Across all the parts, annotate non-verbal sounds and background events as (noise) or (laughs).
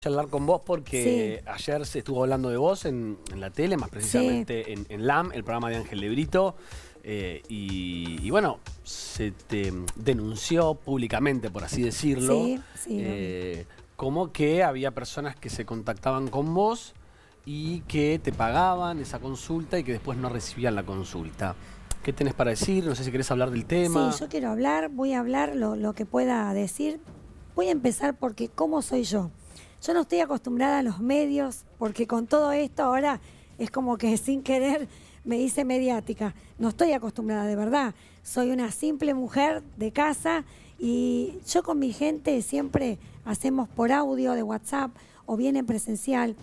charlar con vos porque ayer se estuvo hablando de vos en, la tele, más precisamente en, LAM, el programa de Ángel Lebrito. Eh, y, bueno, se te denunció públicamente, por así decirlo, eh, como que había personas que se contactaban con vos y que te pagaban esa consulta y que después no recibían la consulta. ¿Qué tenés para decir? No sé si querés hablar del tema. Sí, yo quiero hablar, voy a hablar lo, lo que pueda decir. Voy a empezar porque cómo soy yo. Yo no estoy acostumbrada a los medios, porque con todo esto ahora es como que (laughs) sin querer me hice mediática. No estoy acostumbrada, de verdad. Soy una simple mujer de casa y yo con mi gente siempre hacemos por audio de WhatsApp o bien en presencial.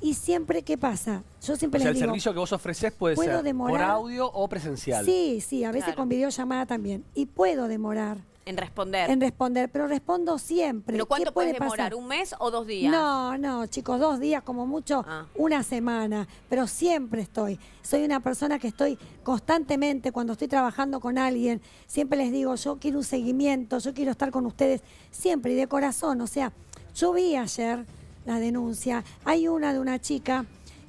Y siempre, ¿qué pasa? Yo siempre o digo, el servicio que vos ofreces puede ser por audio o presencial. Sí, sí, a veces con videollamada también. Y puedo demorar en responder. En responder, pero respondo siempre. ¿Pero cuánto puede demorar? ¿Un mes o dos días? No, no, chicos, dos días como mucho, ah. una semana, pero siempre estoy. Soy una persona que estoy constantemente cuando estoy trabajando con alguien, siempre les digo, yo quiero un seguimiento, yo quiero estar con ustedes, siempre y de corazón. O sea, yo vi ayer la denuncia, hay una de una chica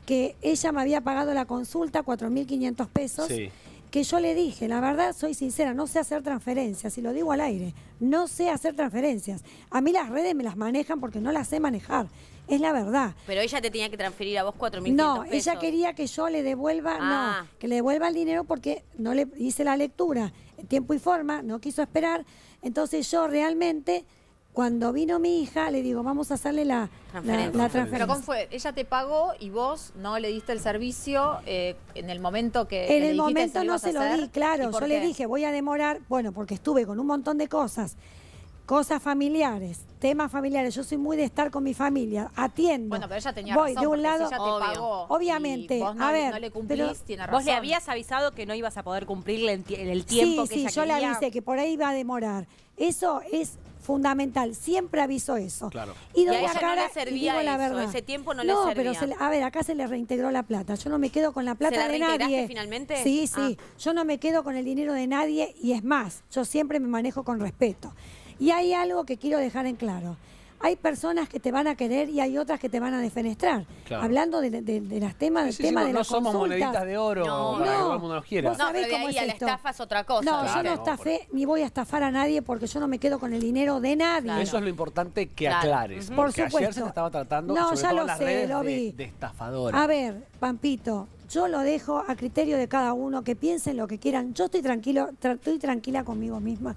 que ella me había pagado la consulta, 4.500 pesos. Sí que yo le dije, la verdad soy sincera, no sé hacer transferencias, y lo digo al aire, no sé hacer transferencias. A mí las redes me las manejan porque no las sé manejar, es la verdad. Pero ella te tenía que transferir a vos 4.500 No, ella quería que yo le devuelva, no, ah. que le devuelva el dinero porque no le hice la lectura, tiempo y forma, no quiso esperar. Entonces yo realmente cuando vino mi hija, le digo, vamos a hacerle la transferencia. Pero ¿cómo fue? Ella te pagó y vos no le diste el servicio eh, en el momento que... En el momento no se lo di, claro. Yo le dije, voy a demorar, bueno, porque estuve con un montón de cosas cosas familiares, temas familiares. Yo soy muy de estar con mi familia, atiendo. Bueno, pero ella tenía Voy de un lado, obviamente. a ver, Vos le habías avisado que no ibas a poder cumplirle en el tiempo sí, sí, yo le avisé que por ahí iba a demorar. Eso es fundamental. Siempre aviso eso. Claro. Y doy a cara no la verdad. Ese tiempo no no, le servía. pero se a ver, acá se le reintegró la plata. Yo no me quedo con la plata de nadie. finalmente? Sí, ah. sí. Yo no me quedo con el dinero de nadie y es más, yo siempre me manejo con respeto. Y hay algo que quiero dejar en claro hay personas que te van a querer y hay otras que te van a defenestrar. Hablando de, de, de, las temas, de del sí, no, no somos moneditas de oro no, para que todo el mundo nos quiera. No, pero de ahí a la estafa es otra cosa. No, yo no estafé ni voy a estafar a nadie porque yo no me quedo con el dinero de nadie. Eso es lo importante que aclares. Por supuesto. ayer se te estaba tratando sobre ya todo lo las redes De, de A ver, Pampito, yo lo dejo a criterio de cada uno, que piensen lo que quieran. Yo estoy tranquilo, estoy tranquila conmigo misma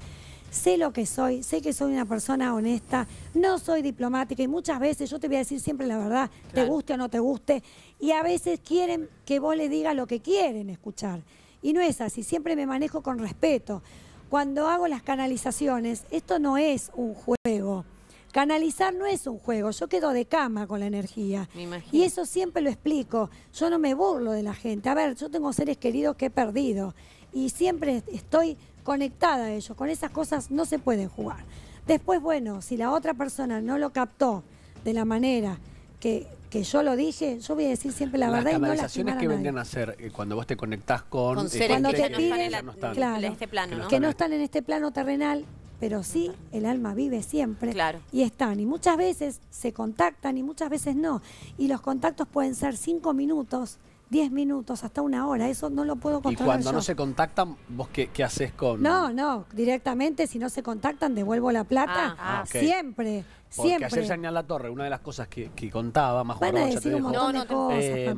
sé lo que soy, sé que soy una persona honesta, no soy diplomática y muchas veces yo te voy a decir siempre la verdad, te guste o no te guste, y a veces quieren que vos le digas lo que quieren escuchar. Y no es así, siempre me manejo con respeto. Cuando hago las canalizaciones, esto no es un juego. Canalizar no es un juego, yo quedo de cama con la energía. y eso siempre lo explico, yo no me burlo de la gente. A ver, yo tengo seres queridos que he perdido y siempre estoy conectada a ellos. Con esas cosas no se puede jugar. Después, bueno, si la otra persona no lo captó de la manera que, que yo lo dije, yo voy a decir siempre la verdad y no Las canalizaciones que vendrían a hacer eh, cuando vos te conectás con... Eh, cuando que piden, no están en este plano, ¿no? Que no están en este plano terrenal, pero sí el alma vive siempre y están. Y muchas veces se contactan y muchas veces no. Y los contactos pueden ser cinco minutos 10 minutos, hasta una hora, eso no lo puedo controlar. Y cuando no se contactan, ¿vos qué, haces con.? No, no, directamente, si no se contactan, devuelvo la plata. siempre, ah. ah, Siempre. Porque siempre. ayer La Torre, una de las cosas que, contaba, más Van decir de cosas, eh,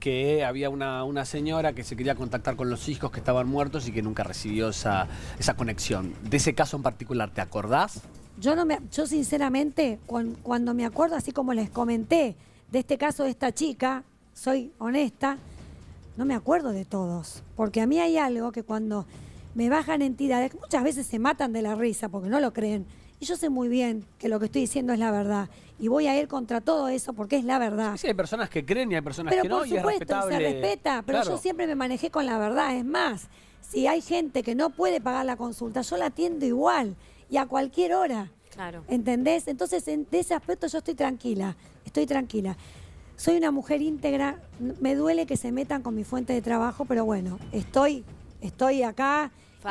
Que había una, una, señora que se quería contactar con los hijos que estaban muertos y que nunca recibió esa, esa conexión. De ese caso en particular, ¿te acordás? Yo no me, yo sinceramente, cuando me acuerdo, así como les comenté, de este caso de esta chica, soy honesta, no me acuerdo de todos, porque a mí hay algo que cuando me bajan entidades, muchas veces se matan de la risa porque no lo creen, y yo sé muy bien que lo que estoy diciendo es la verdad, y voy a ir contra todo eso porque es la verdad. Sí, hay personas que creen y hay personas que no, y es se respeta, pero yo siempre me manejé con la verdad, es más, si hay gente que no puede pagar la consulta, yo la atiendo igual, y a cualquier hora. Claro. ¿Entendés? Entonces, en, ese aspecto yo estoy tranquila, estoy tranquila soy una mujer íntegra, me duele que se metan con mi fuente de trabajo, pero bueno, estoy, estoy acá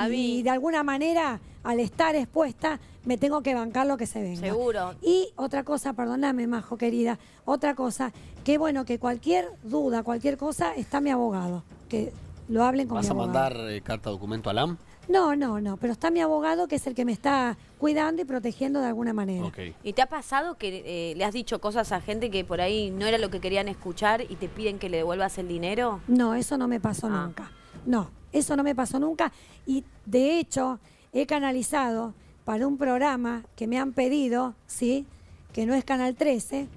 y de alguna manera, al estar expuesta, me tengo que bancar lo que se venga. Seguro. Y otra cosa, perdóname, Majo, querida, otra cosa, que bueno, que cualquier duda, cualquier cosa, está mi abogado, que lo hablen con ¿Vas a mandar eh, carta documento a AM? No, no, no, pero está mi abogado que es el que me está cuidando y protegiendo de alguna manera. ¿Y te ha pasado que eh, le has dicho cosas a gente que por ahí no era lo que querían escuchar y te piden que le devuelvas el dinero? No, eso no me pasó ah. nunca. No, eso no me pasó nunca y de hecho he canalizado para un programa que me han pedido, ¿sí? Que no es Canal 13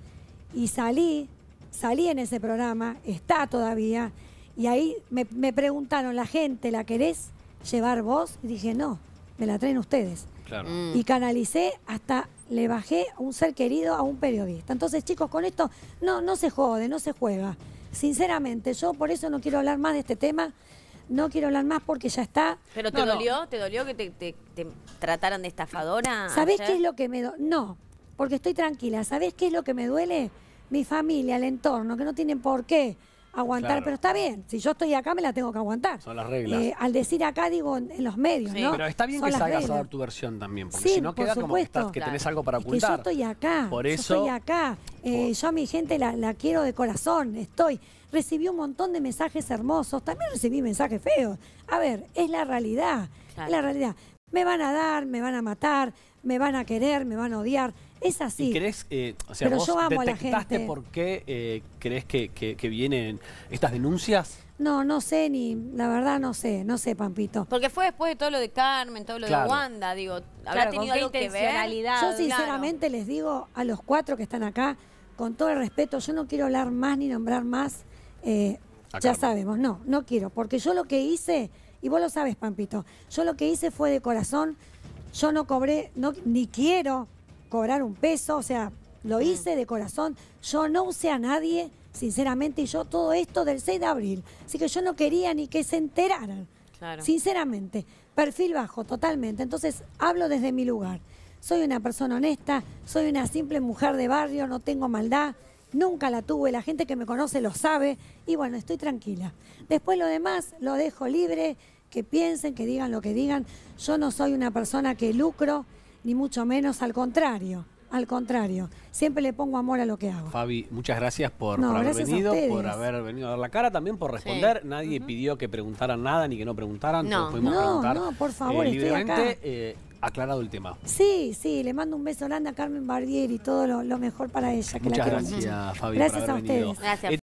y salí, salí en ese programa, está todavía y ahí me, preguntaron, la gente, ¿la querés llevar vos? Y dije, no, me la traen ustedes. Mm. Y canalicé hasta le bajé un ser querido a un periodista. Entonces, chicos, con esto no, no se jode, no se juega. Sinceramente, yo por eso no quiero hablar más de este tema. No quiero hablar más porque ya está. ¿Pero te dolió? ¿Te dolió que te, trataran de estafadora? ¿Sabés qué es lo que me No, porque estoy tranquila. ¿Sabés qué es lo que me duele? Mi familia, el entorno, que no tienen por qué aguantar, pero está bien, si yo estoy acá me la tengo que aguantar. Son las reglas. Eh, al decir acá digo en, los medios, sí. ¿no? Pero está bien que salgas a dar tu versión también, porque si no queda como que, estás, que tenés algo para ocultar. Es que yo estoy acá, yo estoy acá, eh, yo a mi gente la, quiero de corazón, estoy recibí un montón de mensajes hermosos, también recibí mensajes feos. A ver, es la realidad, es la realidad. Me van a dar, me van a matar, me van a querer, me van a odiar. Es así. ¿Y crees, Pero por qué eh, crees que, vienen estas denuncias? No, no sé ni, la verdad no sé, no sé, Pampito. Porque fue después de todo lo de Carmen, todo lo de Wanda, digo, habrá tenido algo que ver. Yo sinceramente les digo a los cuatro que están acá, con todo el respeto, yo no quiero hablar más ni nombrar más. Eh, ya sabemos, no, no quiero, porque yo lo que hice, y vos lo sabes, Pampito, yo lo que hice fue de corazón, yo no cobré, no, ni quiero, cobrar un peso, o sea, lo mm. hice de corazón. Yo no usé a nadie, sinceramente, y yo todo esto del 6 de abril. Así que yo no quería ni que se enteraran. Sinceramente, perfil bajo, totalmente. Entonces, hablo desde mi lugar. Soy una persona honesta, soy una simple mujer de barrio, no tengo maldad, nunca la tuve, la gente que me conoce lo sabe y bueno, estoy tranquila. Después lo demás lo dejo libre, que piensen, que digan lo que digan. Yo no soy una persona que lucro, ni mucho menos, al contrario. Al contrario, siempre le pongo amor a lo que hago. Fabi, muchas gracias por, haber venido, por haber venido a dar la cara, también por responder. Nadie pidió que preguntaran nada ni que no preguntaran, no. no, No, por eh, favor, estoy acá. Eh, aclarado el tema. Sí, sí, le mando un beso grande a Carmen Bardier y todo lo, mejor para ella. muchas gracias, Fabi. Gracias por haber a ustedes. Eh,